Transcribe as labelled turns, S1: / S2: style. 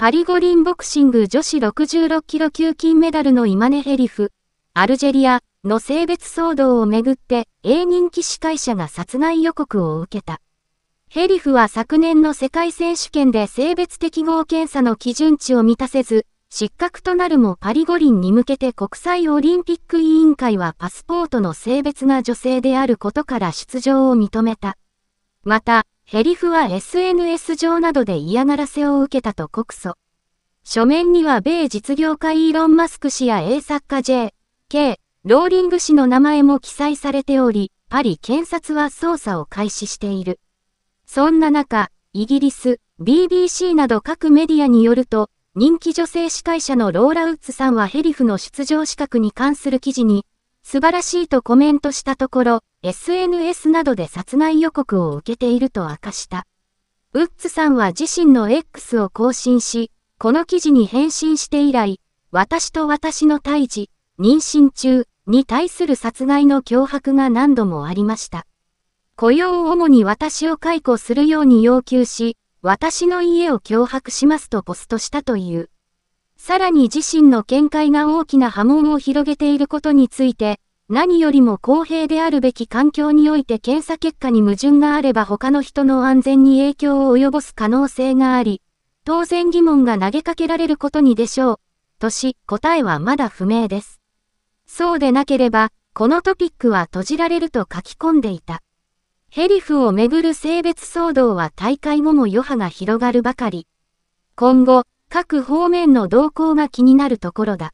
S1: パリ五輪ボクシング女子66キロ級金メダルのイマネヘリフ、アルジェリアの性別騒動をめぐって、永人気司会者が殺害予告を受けた。ヘリフは昨年の世界選手権で性別適合検査の基準値を満たせず、失格となるもパリ五輪に向けて国際オリンピック委員会はパスポートの性別が女性であることから出場を認めた。また、ヘリフは SNS 上などで嫌がらせを受けたと告訴。書面には米実業家イーロン・マスク氏や英作家 J、K、ローリング氏の名前も記載されており、パリ検察は捜査を開始している。そんな中、イギリス、BBC など各メディアによると、人気女性司会者のローラ・ウッズさんはヘリフの出場資格に関する記事に、素晴らしいとコメントしたところ、SNS などで殺害予告を受けていると明かした。ウッズさんは自身の X を更新し、この記事に返信して以来、私と私の胎児、妊娠中に対する殺害の脅迫が何度もありました。雇用を主に私を解雇するように要求し、私の家を脅迫しますとポストしたという。さらに自身の見解が大きな波紋を広げていることについて、何よりも公平であるべき環境において検査結果に矛盾があれば他の人の安全に影響を及ぼす可能性があり、当然疑問が投げかけられることにでしょう。とし、答えはまだ不明です。そうでなければ、このトピックは閉じられると書き込んでいた。ヘリフをめぐる性別騒動は大会後も余波が広がるばかり。今後、各方面の動向が気になるところだ。